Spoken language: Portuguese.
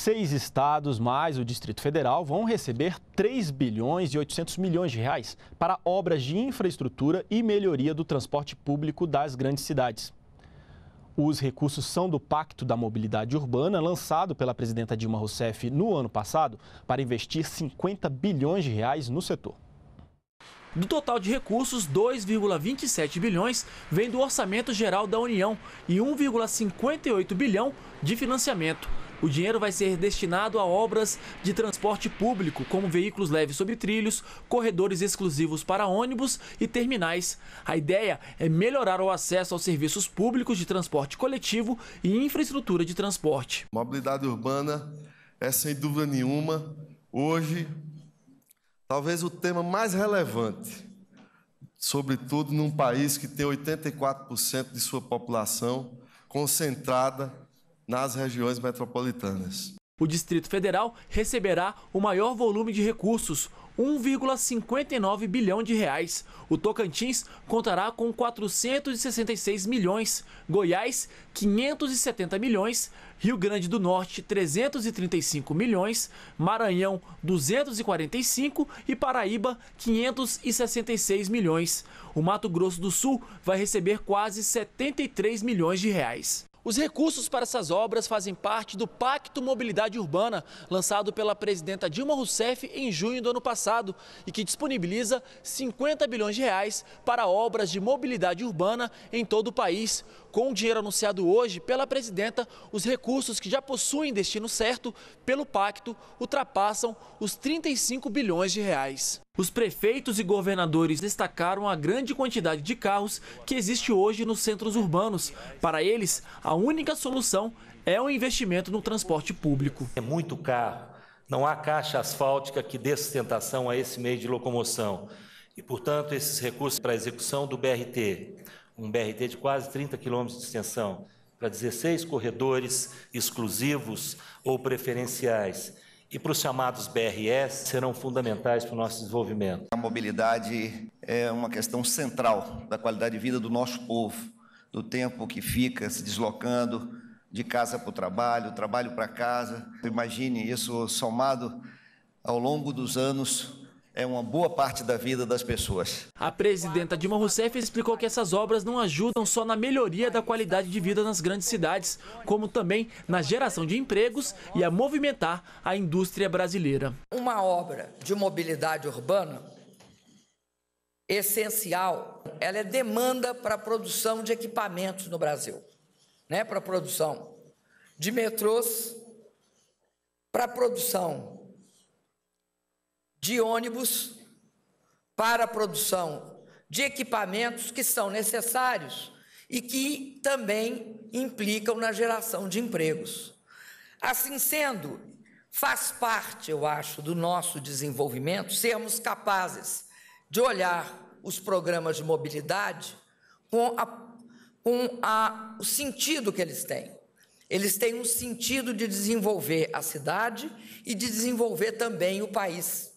seis estados mais o Distrito Federal vão receber 3 bilhões e 800 milhões de reais para obras de infraestrutura e melhoria do transporte público das grandes cidades. Os recursos são do Pacto da Mobilidade Urbana, lançado pela presidenta Dilma Rousseff no ano passado, para investir 50 bilhões de reais no setor. Do total de recursos, 2,27 bilhões vem do Orçamento Geral da União e 1,58 bilhão de financiamento. O dinheiro vai ser destinado a obras de transporte público, como veículos leves sobre trilhos, corredores exclusivos para ônibus e terminais. A ideia é melhorar o acesso aos serviços públicos de transporte coletivo e infraestrutura de transporte. Mobilidade urbana é, sem dúvida nenhuma, hoje, talvez o tema mais relevante, sobretudo num país que tem 84% de sua população concentrada nas regiões metropolitanas. O Distrito Federal receberá o maior volume de recursos, 1,59 bilhão de reais. O Tocantins contará com 466 milhões, Goiás 570 milhões, Rio Grande do Norte 335 milhões, Maranhão 245 e Paraíba 566 milhões. O Mato Grosso do Sul vai receber quase 73 milhões de reais. Os recursos para essas obras fazem parte do Pacto Mobilidade Urbana, lançado pela presidenta Dilma Rousseff em junho do ano passado, e que disponibiliza 50 bilhões de reais para obras de mobilidade urbana em todo o país. Com o dinheiro anunciado hoje pela presidenta, os recursos que já possuem destino certo pelo pacto ultrapassam os 35 bilhões de reais. Os prefeitos e governadores destacaram a grande quantidade de carros que existe hoje nos centros urbanos. Para eles, a única solução é o investimento no transporte público. É muito carro, não há caixa asfáltica que dê sustentação a esse meio de locomoção. E, portanto, esses recursos para a execução do BRT, um BRT de quase 30 quilômetros de extensão, para 16 corredores exclusivos ou preferenciais, e para os chamados BRS serão fundamentais para o nosso desenvolvimento. A mobilidade é uma questão central da qualidade de vida do nosso povo do tempo que fica se deslocando de casa para o trabalho, trabalho para casa. Imagine isso somado ao longo dos anos. É uma boa parte da vida das pessoas. A presidenta Dilma Rousseff explicou que essas obras não ajudam só na melhoria da qualidade de vida nas grandes cidades, como também na geração de empregos e a movimentar a indústria brasileira. Uma obra de mobilidade urbana essencial, ela é demanda para a produção de equipamentos no Brasil, né? para a produção de metrôs, para a produção de ônibus, para a produção de equipamentos que são necessários e que também implicam na geração de empregos. Assim sendo, faz parte, eu acho, do nosso desenvolvimento sermos capazes de olhar os programas de mobilidade com, a, com a, o sentido que eles têm. Eles têm um sentido de desenvolver a cidade e de desenvolver também o país.